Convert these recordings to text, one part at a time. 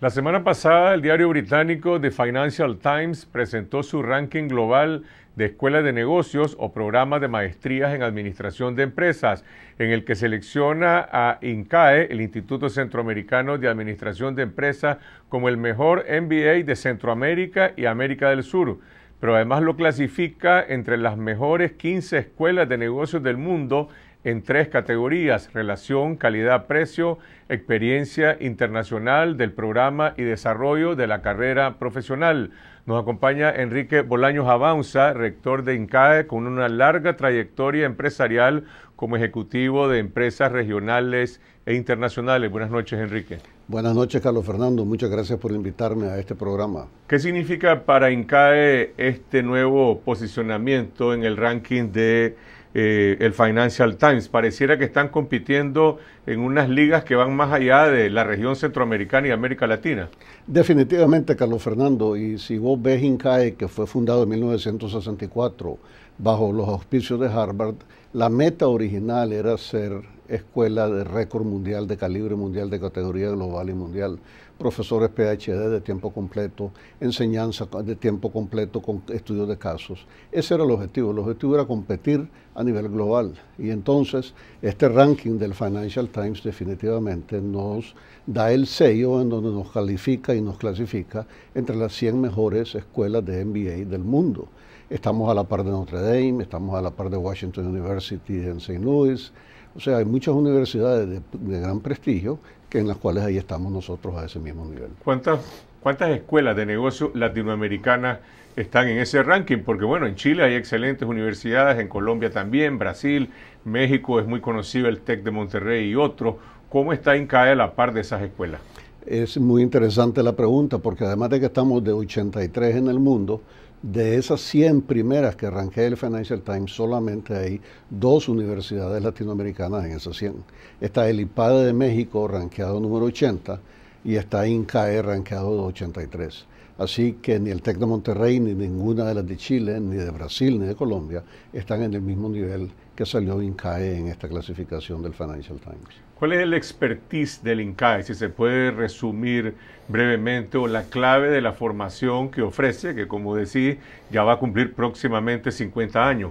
La semana pasada, el diario británico The Financial Times presentó su ranking global de escuelas de negocios o programas de maestrías en administración de empresas, en el que selecciona a INCAE, el Instituto Centroamericano de Administración de Empresas, como el mejor MBA de Centroamérica y América del Sur pero además lo clasifica entre las mejores 15 escuelas de negocios del mundo en tres categorías, relación, calidad, precio, experiencia internacional del programa y desarrollo de la carrera profesional. Nos acompaña Enrique Bolaños Avanza, rector de INCAE, con una larga trayectoria empresarial como ejecutivo de empresas regionales e internacionales. Buenas noches, Enrique. Buenas noches, Carlos Fernando. Muchas gracias por invitarme a este programa. ¿Qué significa para INCAE este nuevo posicionamiento en el ranking de eh, el Financial Times. Pareciera que están compitiendo en unas ligas que van más allá de la región centroamericana y América Latina. Definitivamente, Carlos Fernando, y si vos ves INCAE, que fue fundado en 1964 bajo los auspicios de Harvard, la meta original era ser escuela de récord mundial, de calibre mundial, de categoría global y mundial, profesores PhD de tiempo completo, enseñanza de tiempo completo con estudios de casos. Ese era el objetivo, el objetivo era competir a nivel global y entonces este ranking del Financial Times definitivamente nos da el sello en donde nos califica y nos clasifica entre las 100 mejores escuelas de MBA del mundo estamos a la par de Notre Dame, estamos a la par de Washington University en St. Louis, o sea, hay muchas universidades de, gran prestigio que en las cuales ahí estamos nosotros a ese mismo nivel. ¿Cuántas, cuántas escuelas de negocio latinoamericanas están en ese ranking? Porque bueno, en Chile hay excelentes universidades, en Colombia también, Brasil, México es muy conocido el TEC de Monterrey y otros. ¿Cómo está INCAE a la par de esas escuelas? Es muy interesante la pregunta porque además de que estamos de 83 en el mundo, de esas 100 primeras que arranqué el Financial Times, solamente hay dos universidades latinoamericanas en esas 100. Está el IPADE de México, ranqueado número 80, y está INCAE, ranqueado 83. Así que ni el TEC de Monterrey, ni ninguna de las de Chile, ni de Brasil, ni de Colombia, están en el mismo nivel que salió INCAE en esta clasificación del Financial Times. ¿Cuál es el expertise del INCAE? Si se puede resumir brevemente, o la clave de la formación que ofrece, que como decís, ya va a cumplir próximamente 50 años.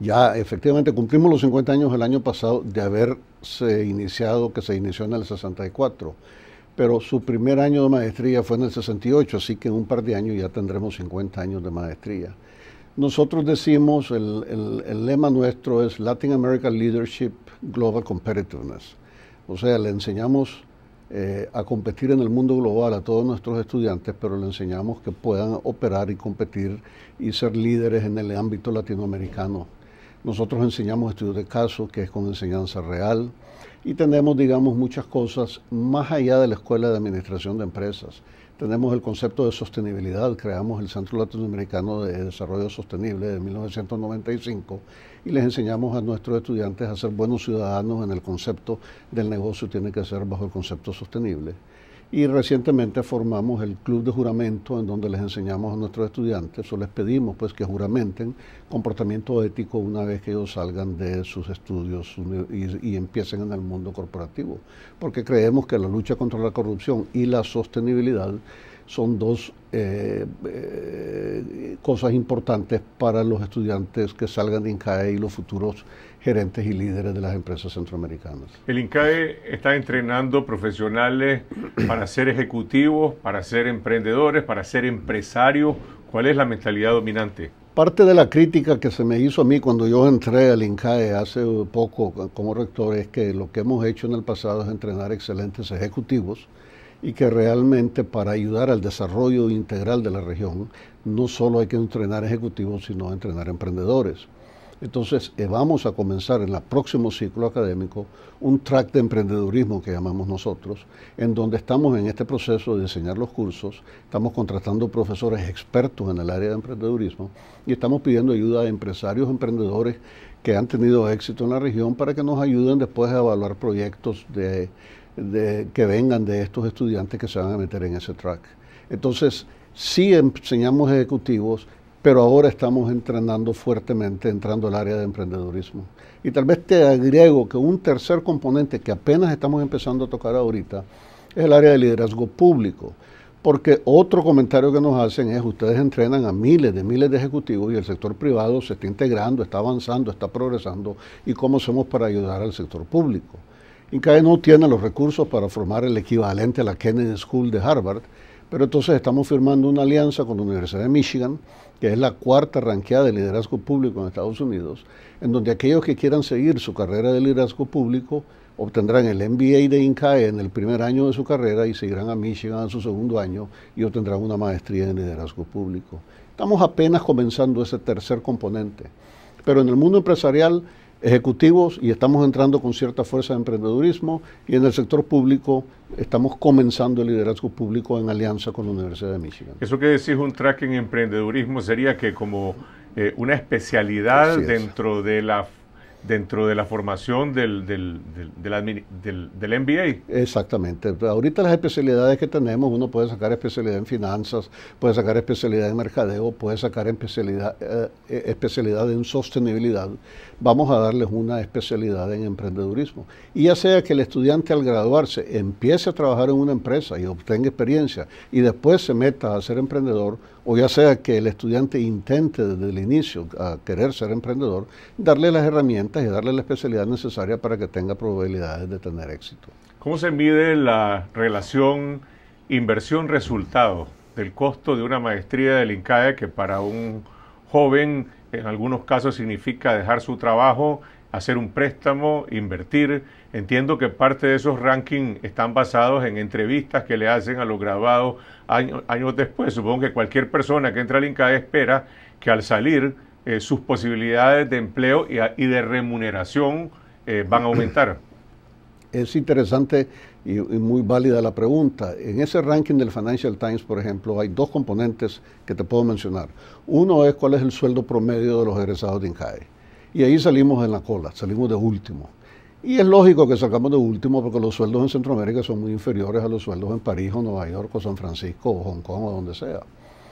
Ya efectivamente cumplimos los 50 años el año pasado de haberse iniciado, que se inició en el 64 pero su primer año de maestría fue en el 68, así que en un par de años ya tendremos 50 años de maestría. Nosotros decimos, el, lema nuestro es Latin American Leadership Global Competitiveness, o sea, le enseñamos eh, a competir en el mundo global a todos nuestros estudiantes, pero le enseñamos que puedan operar y competir y ser líderes en el ámbito latinoamericano. Nosotros enseñamos estudios de caso, que es con enseñanza real y tenemos, digamos, muchas cosas más allá de la Escuela de Administración de Empresas. Tenemos el concepto de sostenibilidad, creamos el Centro Latinoamericano de Desarrollo Sostenible de 1995 y les enseñamos a nuestros estudiantes a ser buenos ciudadanos en el concepto del negocio tiene que ser bajo el concepto sostenible. Y recientemente formamos el club de juramento en donde les enseñamos a nuestros estudiantes o les pedimos pues que juramenten comportamiento ético una vez que ellos salgan de sus estudios y, empiecen en el mundo corporativo, porque creemos que la lucha contra la corrupción y la sostenibilidad son dos eh, eh, cosas importantes para los estudiantes que salgan de INCAE y los futuros gerentes y líderes de las empresas centroamericanas. El INCAE está entrenando profesionales para ser ejecutivos, para ser emprendedores, para ser empresarios. ¿Cuál es la mentalidad dominante? Parte de la crítica que se me hizo a mí cuando yo entré al INCAE hace poco como rector es que lo que hemos hecho en el pasado es entrenar excelentes ejecutivos y que realmente para ayudar al desarrollo integral de la región no solo hay que entrenar ejecutivos, sino entrenar emprendedores. Entonces, eh, vamos a comenzar en el próximo ciclo académico un track de emprendedurismo que llamamos nosotros, en donde estamos en este proceso de diseñar los cursos, estamos contratando profesores expertos en el área de emprendedurismo y estamos pidiendo ayuda a empresarios, emprendedores que han tenido éxito en la región para que nos ayuden después a evaluar proyectos que vengan de estos estudiantes que se van a meter en ese track. Entonces, sí enseñamos ejecutivos, pero ahora estamos entrenando fuertemente, entrando al área de emprendedurismo. Y tal vez te agrego que un tercer componente que apenas estamos empezando a tocar ahorita es el área de liderazgo público. Porque otro comentario que nos hacen es, ustedes entrenan a miles de miles de ejecutivos y el sector privado se está integrando, está avanzando, está progresando, ¿y cómo hacemos para ayudar al sector público? Y cada no tiene los recursos para formar el equivalente a la Kennedy School de Harvard, pero entonces estamos firmando una alianza con la Universidad de Michigan, que es la cuarta ranqueada de liderazgo público en Estados Unidos, en donde aquellos que quieran seguir su carrera de liderazgo público obtendrán el MBA de INCAE en el primer año de su carrera y seguirán a Michigan en su segundo año y obtendrán una maestría en liderazgo público. Estamos apenas comenzando ese tercer componente, pero en el mundo empresarial ejecutivos y estamos entrando con cierta fuerza de emprendedurismo y en el sector público estamos comenzando el liderazgo público en alianza con la Universidad de Michigan. Eso que decís un track en emprendedurismo sería que como eh, una especialidad dentro de la dentro de la formación del, del, MBA. Exactamente. Ahorita las especialidades que tenemos, uno puede sacar especialidad en finanzas, puede sacar especialidad en mercadeo, puede sacar especialidad, eh, eh, especialidad en sostenibilidad. Vamos a darles una especialidad en emprendedurismo. Y ya sea que el estudiante al graduarse empiece a trabajar en una empresa y obtenga experiencia y después se meta a ser emprendedor, o ya sea que el estudiante intente desde el inicio a querer ser emprendedor, darle las herramientas y darle la especialidad necesaria para que tenga probabilidades de tener éxito. ¿Cómo se mide la relación inversión-resultado del costo de una maestría del INCAE que para un joven en algunos casos significa dejar su trabajo hacer un préstamo, invertir. Entiendo que parte de esos rankings están basados en entrevistas que le hacen a los grabados años, después. Supongo que cualquier persona que entra al INCAE espera que al salir eh, sus posibilidades de empleo y, de remuneración eh, van a aumentar. Es interesante y, y, muy válida la pregunta. En ese ranking del Financial Times, por ejemplo, hay dos componentes que te puedo mencionar. Uno es cuál es el sueldo promedio de los egresados de INCAE y ahí salimos en la cola, salimos de último. Y es lógico que salgamos de último porque los sueldos en Centroamérica son muy inferiores a los sueldos en París o Nueva York o San Francisco o Hong Kong o donde sea.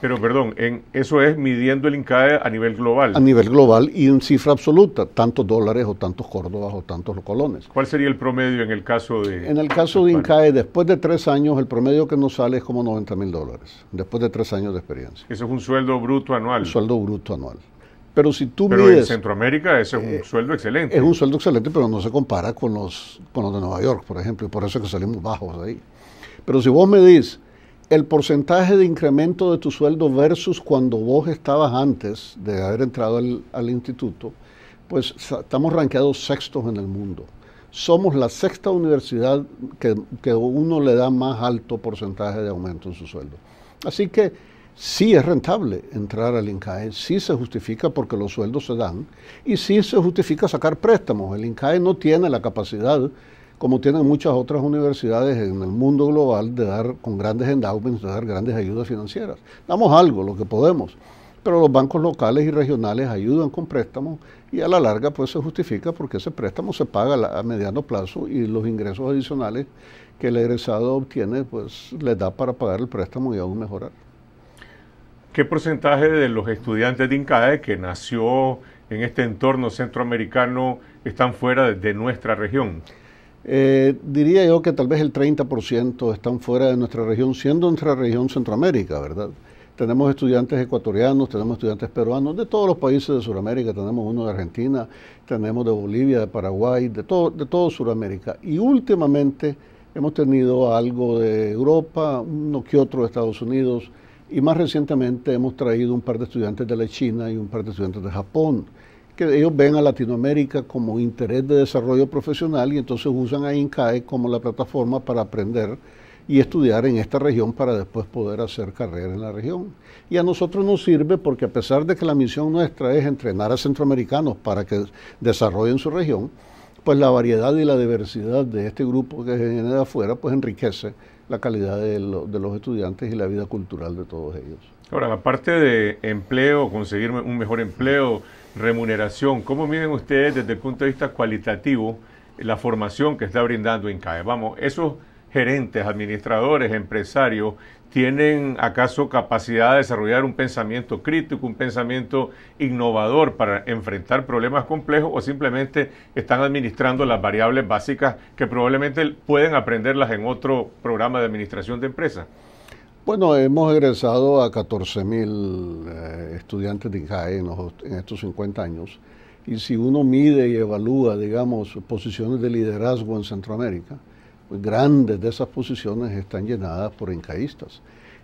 Pero perdón, en, eso es midiendo el INCAE a nivel global. A nivel global y en cifra absoluta, tantos dólares o tantos córdobas o tantos colones. ¿Cuál sería el promedio en el caso de... En el caso de INCAE, después de tres años, el promedio que nos sale es como 90 mil dólares, después de tres años de experiencia. Eso es un sueldo bruto anual. Un sueldo bruto anual. Pero si tú pero en Centroamérica ese es un eh, sueldo excelente. Es un sueldo excelente, pero no se compara con los, con los de Nueva York, por ejemplo, por eso es que salimos bajos ahí. Pero si vos me dices el porcentaje de incremento de tu sueldo versus cuando vos estabas antes de haber entrado al, instituto, pues estamos ranqueados sextos en el mundo. Somos la sexta universidad que, que uno le da más alto porcentaje de aumento en su sueldo. Así que sí es rentable entrar al INCAE, sí se justifica porque los sueldos se dan y sí se justifica sacar préstamos. El INCAE no tiene la capacidad, como tienen muchas otras universidades en el mundo global, de dar con grandes endowments, de dar grandes ayudas financieras. Damos algo, lo que podemos. Pero los bancos locales y regionales ayudan con préstamos y a la larga pues se justifica porque ese préstamo se paga a mediano plazo y los ingresos adicionales que el egresado obtiene pues les da para pagar el préstamo y aún mejorar. ¿Qué porcentaje de los estudiantes de INCAE que nació en este entorno centroamericano están fuera de nuestra región? Eh, diría yo que tal vez el 30% están fuera de nuestra región, siendo nuestra región Centroamérica, ¿verdad? Tenemos estudiantes ecuatorianos, tenemos estudiantes peruanos, de todos los países de Sudamérica, tenemos uno de Argentina, tenemos de Bolivia, de Paraguay, de todo, de todo Sudamérica. Y últimamente hemos tenido algo de Europa, uno que otro de Estados Unidos, y más recientemente hemos traído un par de estudiantes de la China y un par de estudiantes de Japón, que ellos ven a Latinoamérica como interés de desarrollo profesional y entonces usan a INCAE como la plataforma para aprender y estudiar en esta región para después poder hacer carrera en la región. Y a nosotros nos sirve porque a pesar de que la misión nuestra es entrenar a centroamericanos para que desarrollen su región, pues la variedad y la diversidad de este grupo que se genera afuera, pues enriquece la calidad de, los estudiantes y la vida cultural de todos ellos. Ahora, aparte de empleo, conseguir un mejor empleo, remuneración, ¿cómo miden ustedes desde el punto de vista cualitativo la formación que está brindando INCAE? Vamos, eso gerentes, administradores, empresarios, tienen acaso capacidad de desarrollar un pensamiento crítico, un pensamiento innovador para enfrentar problemas complejos o simplemente están administrando las variables básicas que probablemente pueden aprenderlas en otro programa de administración de empresas? Bueno, hemos egresado a 14.000 mil eh, estudiantes de ICAE en, en estos 50 años y si uno mide y evalúa, digamos, posiciones de liderazgo en Centroamérica, grandes de esas posiciones están llenadas por incaístas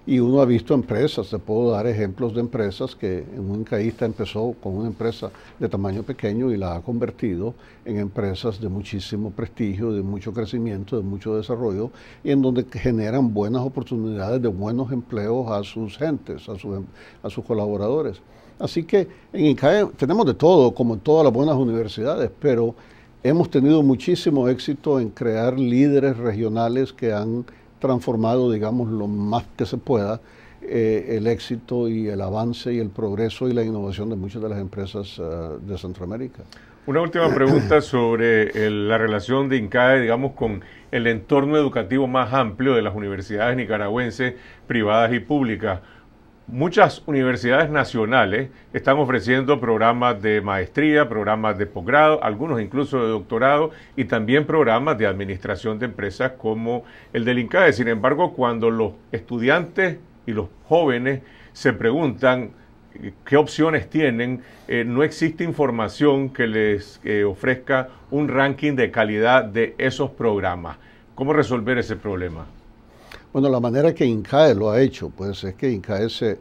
Y uno ha visto empresas, te puedo dar ejemplos de empresas que un incaísta empezó con una empresa de tamaño pequeño y la ha convertido en empresas de muchísimo prestigio, de mucho crecimiento, de mucho desarrollo, y en donde generan buenas oportunidades de buenos empleos a sus gentes, a sus, em, a sus colaboradores. Así que en INCAE tenemos de todo, como en todas las buenas universidades, pero hemos tenido muchísimo éxito en crear líderes regionales que han transformado, digamos, lo más que se pueda eh, el éxito y el avance y el progreso y la innovación de muchas de las empresas eh, de Centroamérica. Una última pregunta sobre eh, la relación de INCAE, digamos, con el entorno educativo más amplio de las universidades nicaragüenses privadas y públicas. Muchas universidades nacionales están ofreciendo programas de maestría, programas de posgrado, algunos incluso de doctorado y también programas de administración de empresas como el del INCAE. Sin embargo, cuando los estudiantes y los jóvenes se preguntan eh, qué opciones tienen, eh, no existe información que les eh, ofrezca un ranking de calidad de esos programas. ¿Cómo resolver ese problema? Bueno, la manera que INCAE lo ha hecho, pues es que INCAE se,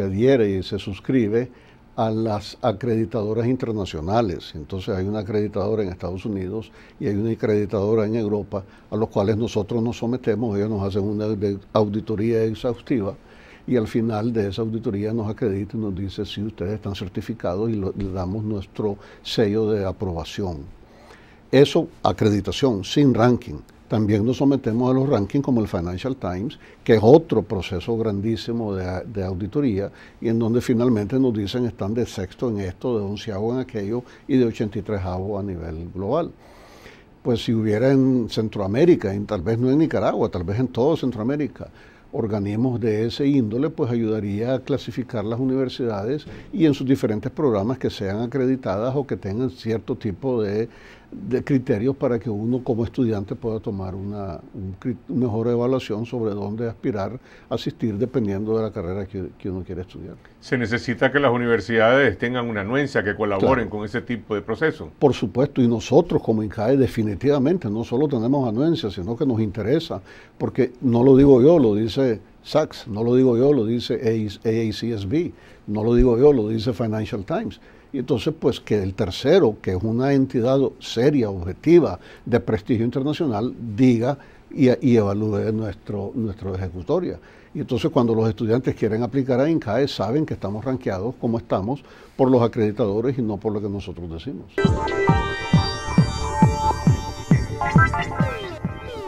adhiere y se suscribe a las acreditadoras internacionales. Entonces hay una acreditadora en Estados Unidos y hay una acreditadora en Europa, a los cuales nosotros nos sometemos, ellos nos hacen una auditoría exhaustiva y al final de esa auditoría nos acredita y nos dice si ustedes están certificados y le damos nuestro sello de aprobación. Eso, acreditación, sin ranking también nos sometemos a los rankings como el Financial Times, que es otro proceso grandísimo de, auditoría, y en donde finalmente nos dicen están de sexto en esto, de onceavo en aquello y de 83 a nivel global. Pues si hubiera en Centroamérica, tal vez no en Nicaragua, tal vez en todo Centroamérica, organismos de ese índole, pues ayudaría a clasificar las universidades y en sus diferentes programas que sean acreditadas o que tengan cierto tipo de, criterios para que uno como estudiante pueda tomar una mejor evaluación sobre dónde aspirar a asistir dependiendo de la carrera que, uno quiere estudiar. Se necesita que las universidades tengan una anuencia, que colaboren con ese tipo de proceso. Por supuesto, y nosotros como INCAE definitivamente no solo tenemos anuencia, sino que nos interesa, porque no lo digo yo, lo dice Sachs, no lo digo yo, lo dice AACSB, no lo digo yo, lo dice Financial Times. Y entonces, pues que el tercero, que es una entidad seria, objetiva, de prestigio internacional, diga y, evalúe nuestro, nuestro ejecutoria. Y entonces cuando los estudiantes quieren aplicar a INCAE, saben que estamos ranqueados como estamos por los acreditadores y no por lo que nosotros decimos.